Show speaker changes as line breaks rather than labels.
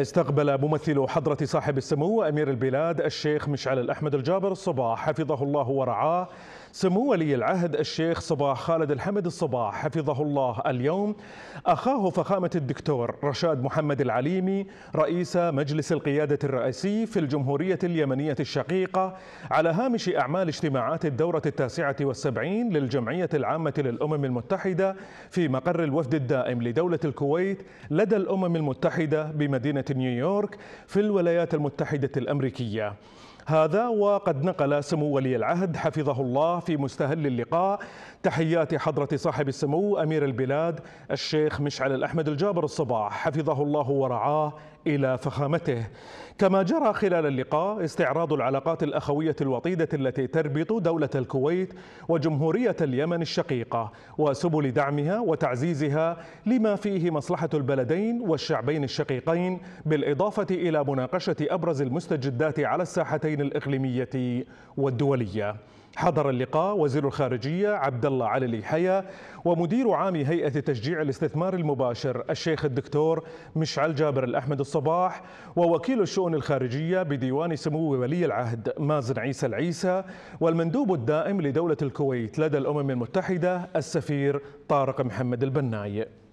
استقبل ممثل حضرة صاحب السمو أمير البلاد الشيخ مشعل الأحمد الجابر الصباح حفظه الله ورعاه سمو ولي العهد الشيخ صباح خالد الحمد الصباح حفظه الله اليوم أخاه فخامة الدكتور رشاد محمد العليمي رئيس مجلس القيادة الرئيسي في الجمهورية اليمنية الشقيقة على هامش أعمال اجتماعات الدورة التاسعة والسبعين للجمعية العامة للأمم المتحدة في مقر الوفد الدائم لدولة الكويت لدى الأمم المتحدة بمدينة نيويورك في الولايات المتحدة الأمريكية هذا وقد نقل سمو ولي العهد حفظه الله في مستهل اللقاء تحيات حضرة صاحب السمو أمير البلاد الشيخ مشعل الأحمد الجابر الصباح حفظه الله ورعاه إلى فخامته كما جرى خلال اللقاء استعراض العلاقات الأخوية الوطيدة التي تربط دولة الكويت وجمهورية اليمن الشقيقة وسبل دعمها وتعزيزها لما فيه مصلحة البلدين والشعبين الشقيقين بالإضافة إلى مناقشة أبرز المستجدات على الساحتين الشؤون الإقليمية والدولية حضر اللقاء وزير الخارجية عبد الله علي الحيا ومدير عام هيئة تشجيع الاستثمار المباشر الشيخ الدكتور مشعل جابر الأحمد الصباح ووكيل الشؤون الخارجية بديوان سمو ولي العهد مازن عيسى العيسى والمندوب الدائم لدولة الكويت لدى الأمم المتحدة السفير طارق محمد البناي